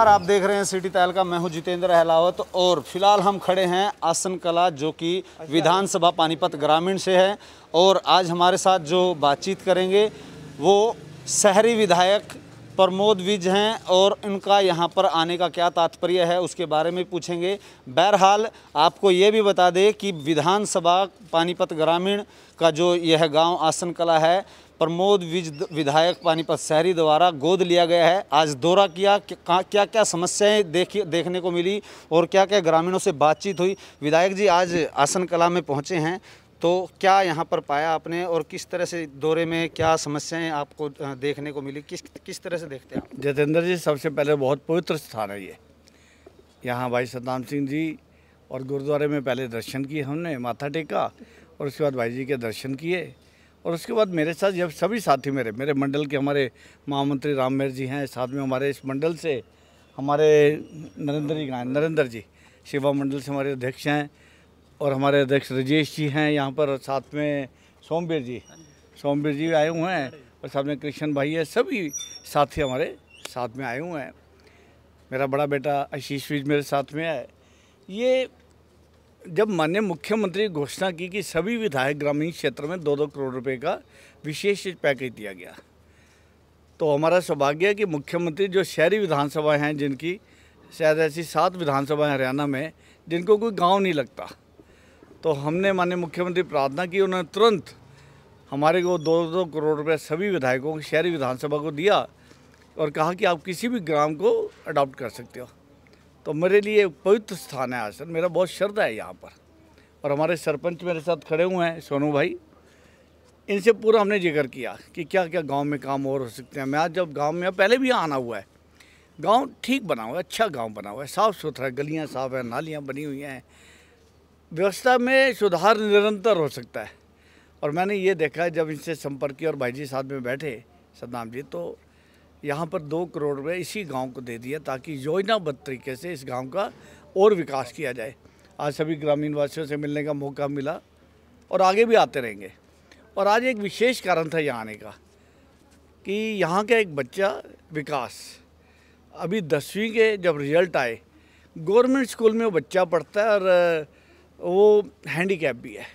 नमस्कार आप देख रहे हैं सिटी तैल का मैं हूं जितेंद्र अहलावत और फिलहाल हम खड़े हैं आसन कला जो कि अच्छा। विधानसभा पानीपत ग्रामीण से है और आज हमारे साथ जो बातचीत करेंगे वो शहरी विधायक प्रमोद विज हैं और इनका यहाँ पर आने का क्या तात्पर्य है उसके बारे में पूछेंगे बहरहाल आपको ये भी बता दें कि विधानसभा पानीपत ग्रामीण का जो यह गांव आसन कला है प्रमोद विज विधायक पानीपत शहरी द्वारा गोद लिया गया है आज दौरा किया क्या क्या समस्याएं देखी देखने को मिली और क्या क्या ग्रामीणों से बातचीत हुई विधायक जी आज आसन कला में पहुंचे हैं तो क्या यहाँ पर पाया आपने और किस तरह से दौरे में क्या समस्याएं आपको देखने को मिली किस किस तरह से देखते हैं जितेंद्र जी सबसे पहले बहुत पवित्र स्थान है ये यहाँ भाई सतनाम सिंह जी और गुरुद्वारे में पहले दर्शन किए हमने माथा टेका और उसके बाद भाई जी के दर्शन किए और उसके बाद मेरे साथ जब सभी साथी मेरे मेरे मंडल के हमारे महामंत्री राममेर जी हैं साथ में हमारे इस मंडल से हमारे नरेंद्र जी नरेंद्र जी शिवा मंडल से हमारे अध्यक्ष हैं और हमारे अध्यक्ष राजेश जी हैं यहाँ पर साथ में सोमवीर हाँ जी सोमवीर जी आए हुए हैं और साथ में कृष्ण भाई है सभी साथी हमारे साथ में आए हुए हैं मेरा बड़ा बेटा आशीष भी मेरे साथ में है ये जब माननीय मुख्यमंत्री घोषणा की कि सभी विधायक ग्रामीण क्षेत्र में दो दो करोड़ रुपए का विशेष पैकेज दिया गया तो हमारा सौभाग्य है कि मुख्यमंत्री जो शहरी विधानसभाएं हैं जिनकी शायद ऐसी सात विधानसभाएं हरियाणा में जिनको कोई गांव नहीं लगता तो हमने माननीय मुख्यमंत्री प्रार्थना की उन्होंने तुरंत हमारे को दो दो करोड़ रुपये सभी विधायकों को शहरी विधानसभा को दिया और कहा कि आप किसी भी ग्राम को अडॉप्ट कर सकते हो तो मेरे लिए पवित्र स्थान है आसन मेरा बहुत श्रद्धा है यहाँ पर और हमारे सरपंच मेरे साथ खड़े हुए हैं सोनू भाई इनसे पूरा हमने जिक्र किया कि क्या क्या गांव में काम और हो सकते हैं मैं आज जब गांव में पहले भी आना हुआ है गांव ठीक बना हुआ है अच्छा गांव बना हुआ है साफ़ सुथरा गलियां गलियाँ साफ़ हैं नालियाँ बनी हुई हैं व्यवस्था में सुधार निरंतर हो सकता है और मैंने ये देखा है जब इनसे संपर्क किया और भाई जी साथ में बैठे सदनाम जी तो यहाँ पर दो करोड़ रुपये इसी गांव को दे दिया ताकि योजनाबद्ध तरीके से इस गांव का और विकास किया जाए आज सभी ग्रामीण वासियों से मिलने का मौका मिला और आगे भी आते रहेंगे और आज एक विशेष कारण था यहाँ आने का कि यहाँ का एक बच्चा विकास अभी दसवीं के जब रिजल्ट आए गवर्नमेंट स्कूल में वो बच्चा पढ़ता है और वो हैंडीकैप भी है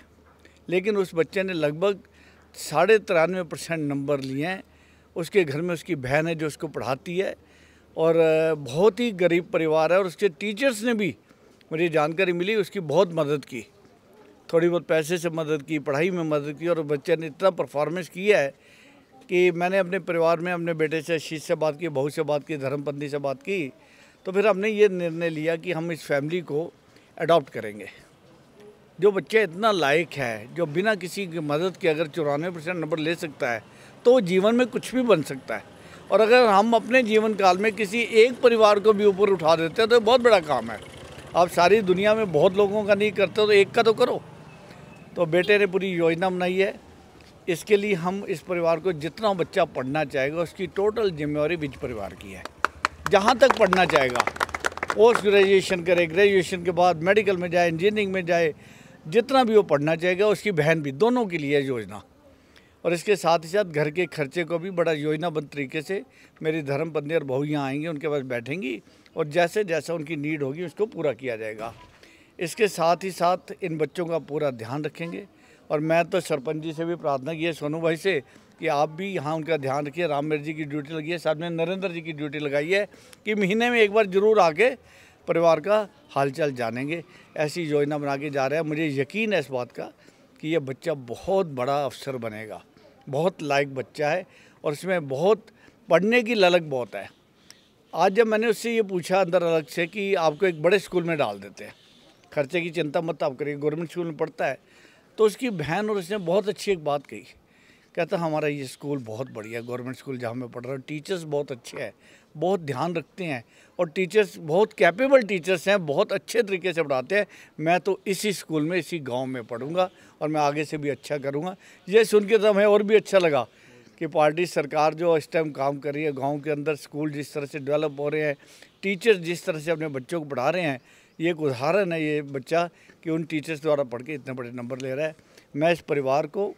लेकिन उस बच्चे ने लगभग साढ़े तिरानवे परसेंट नंबर लिए हैं उसके घर में उसकी बहन है जो उसको पढ़ाती है और बहुत ही गरीब परिवार है और उसके टीचर्स ने भी मुझे जानकारी मिली उसकी बहुत मदद की थोड़ी बहुत पैसे से मदद की पढ़ाई में मदद की और बच्चे ने इतना परफॉर्मेंस किया है कि मैंने अपने परिवार में अपने बेटे से शीश से बात की बहू से बात की धर्मपंथी से बात की तो फिर हमने ये निर्णय लिया कि हम इस फैमिली को अडॉप्ट करेंगे जो बच्चा इतना लायक है जो बिना किसी की मदद के अगर चौरानवे परसेंट नंबर ले सकता है तो जीवन में कुछ भी बन सकता है और अगर हम अपने जीवन काल में किसी एक परिवार को भी ऊपर उठा देते हैं तो बहुत बड़ा काम है आप सारी दुनिया में बहुत लोगों का नहीं करते तो एक का तो करो तो बेटे ने पूरी योजना बनाई है इसके लिए हम इस परिवार को जितना बच्चा पढ़ना चाहेगा उसकी टोटल जिम्मेवारी बिज परिवार की है जहाँ तक पढ़ना चाहेगा पोस्ट ग्रेजुएशन करे ग्रेजुएशन के बाद मेडिकल में जाए इंजीनियरिंग में जाए जितना भी वो पढ़ना चाहेगा उसकी बहन भी दोनों के लिए योजना और इसके साथ ही साथ घर के खर्चे को भी बड़ा योजनाबद्ध तरीके से मेरी धर्मपत्नी और बहू यहाँ आएंगी उनके पास बैठेंगी और जैसे जैसा उनकी नीड होगी उसको पूरा किया जाएगा इसके साथ ही साथ इन बच्चों का पूरा ध्यान रखेंगे और मैं तो सरपंच जी से भी प्रार्थना की है सोनू भाई से कि आप भी यहाँ उनका ध्यान रखिए मेर जी की ड्यूटी लगी है साथ में नरेंद्र जी की ड्यूटी लगाई है कि महीने में एक बार ज़रूर आके परिवार का हालचाल जानेंगे ऐसी योजना बना के जा रहे हैं मुझे यकीन है इस बात का कि यह बच्चा बहुत बड़ा अफसर बनेगा बहुत लायक बच्चा है और इसमें बहुत पढ़ने की ललक बहुत है आज जब मैंने उससे ये पूछा अंदर अलग से कि आपको एक बड़े स्कूल में डाल देते हैं खर्चे की चिंता मत आप करिए गवर्नमेंट स्कूल में पढ़ता है तो उसकी बहन और उसने बहुत अच्छी एक बात कही कहता हमारा ये स्कूल बहुत बढ़िया गवर्नमेंट स्कूल जहाँ मैं पढ़ रहा हूँ टीचर्स बहुत अच्छे हैं बहुत ध्यान रखते हैं और टीचर्स बहुत कैपेबल टीचर्स हैं बहुत अच्छे तरीके से पढ़ाते हैं मैं तो इसी स्कूल में इसी गांव में पढ़ूंगा और मैं आगे से भी अच्छा करूंगा ये सुन के तो हमें और भी अच्छा लगा कि पार्टी सरकार जो इस टाइम काम कर रही है गाँव के अंदर स्कूल जिस तरह से डेवलप हो रहे हैं टीचर्स जिस तरह से अपने बच्चों को पढ़ा रहे हैं ये एक उदाहरण है ये बच्चा कि उन टीचर्स द्वारा पढ़ के इतने बड़े नंबर ले रहा है मैं इस परिवार को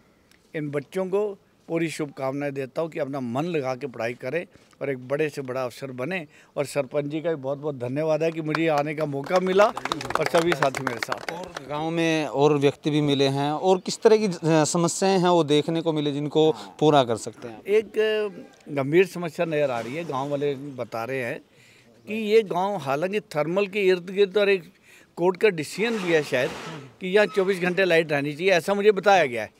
इन बच्चों को पूरी शुभकामनाएं देता हूँ कि अपना मन लगा के पढ़ाई करें और एक बड़े से बड़ा अफसर बने और सरपंच जी का भी बहुत बहुत धन्यवाद है कि मुझे आने का मौका मिला और सभी साथी मेरे साथ और गाँव में और व्यक्ति भी मिले हैं और किस तरह की समस्याएं हैं वो देखने को मिले जिनको पूरा कर सकते हैं एक गंभीर समस्या नज़र आ रही है गाँव वाले बता रहे हैं कि ये गाँव हालांकि थर्मल के इर्द गिर्द और एक कोर्ट का डिसीजन लिया शायद कि यहाँ चौबीस घंटे लाइट रहनी चाहिए ऐसा मुझे बताया गया है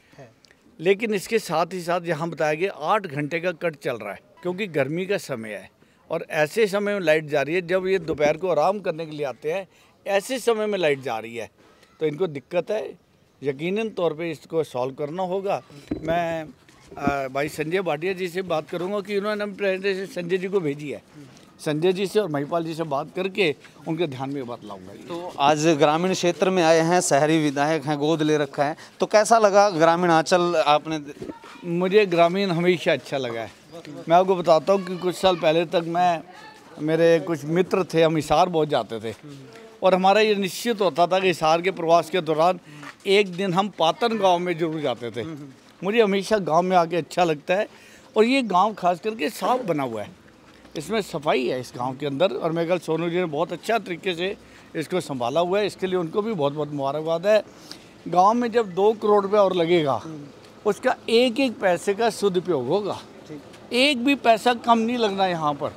लेकिन इसके साथ ही साथ यहाँ बताया गया आठ घंटे का कट चल रहा है क्योंकि गर्मी का समय है और ऐसे समय में लाइट जा रही है जब ये दोपहर को आराम करने के लिए आते हैं ऐसे समय में लाइट जा रही है तो इनको दिक्कत है यकीन तौर पे इसको सॉल्व करना होगा मैं आ, भाई संजय भाटिया जी से बात करूँगा कि उन्होंने प्रेजेंटेशन संजय जी को भेजी है संजय जी से और महिपाल जी से बात करके उनके ध्यान में बात लाऊंगा तो आज ग्रामीण क्षेत्र में आए हैं शहरी विधायक हैं गोद ले रखा है तो कैसा लगा ग्रामीण आंचल आपने मुझे ग्रामीण हमेशा अच्छा लगा है मैं आपको बताता हूँ कि कुछ साल पहले तक मैं मेरे कुछ मित्र थे हम इशार बहुत जाते थे और हमारा ये निश्चित होता था कि इशार के प्रवास के दौरान एक दिन हम पातन गांव में जरूर जाते थे मुझे हमेशा गांव में आके अच्छा लगता है और ये गांव खास करके साफ बना हुआ है इसमें सफाई है इस गांव के अंदर और मेरे ख्याल सोनू जी ने बहुत अच्छा तरीके से इसको संभाला हुआ है इसके लिए उनको भी बहुत बहुत मुबारकबाद है गांव में जब दो करोड़ रुपया और लगेगा उसका एक एक पैसे का सदुपयोग होगा एक भी पैसा कम नहीं लगना यहाँ पर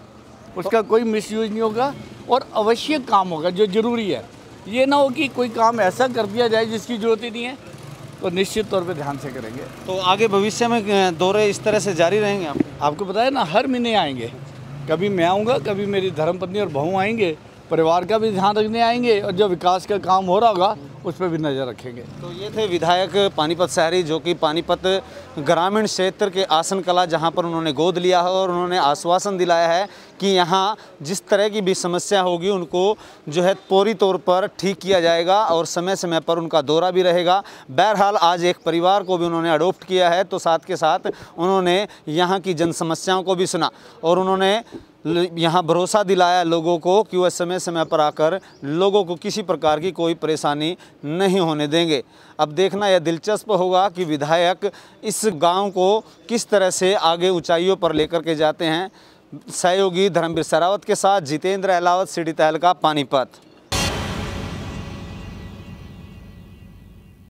उसका कोई मिस नहीं होगा और अवश्य काम होगा जो ज़रूरी है ये ना हो कि कोई काम ऐसा कर दिया जाए जिसकी जरूरत ही नहीं है तो निश्चित तौर पे ध्यान से करेंगे तो आगे भविष्य में दौरे इस तरह से जारी रहेंगे आप आपको बताया ना हर महीने आएंगे कभी मैं आऊँगा कभी मेरी धर्मपत्नी और बहू आएंगे परिवार का भी ध्यान रखने आएंगे और जो विकास का काम हो रहा होगा उस पर भी नज़र रखेंगे तो ये थे विधायक पानीपत शहरी जो कि पानीपत ग्रामीण क्षेत्र के आसन कला जहाँ पर उन्होंने गोद लिया है और उन्होंने आश्वासन दिलाया है कि यहाँ जिस तरह की भी समस्या होगी उनको जो है पूरी तौर पर ठीक किया जाएगा और समय समय पर उनका दौरा भी रहेगा बहरहाल आज एक परिवार को भी उन्होंने अडोप्ट किया है तो साथ के साथ उन्होंने यहाँ की जन समस्याओं को भी सुना और उन्होंने यहाँ भरोसा दिलाया लोगों को कि वह समय समय पर आकर लोगों को किसी प्रकार की कोई परेशानी नहीं होने देंगे अब देखना यह दिलचस्प होगा कि विधायक इस गांव को किस तरह से आगे ऊंचाइयों पर लेकर के जाते हैं सहयोगी धर्मवीर सरावत के साथ जितेंद्र अलावत सिटी तहलका पानीपत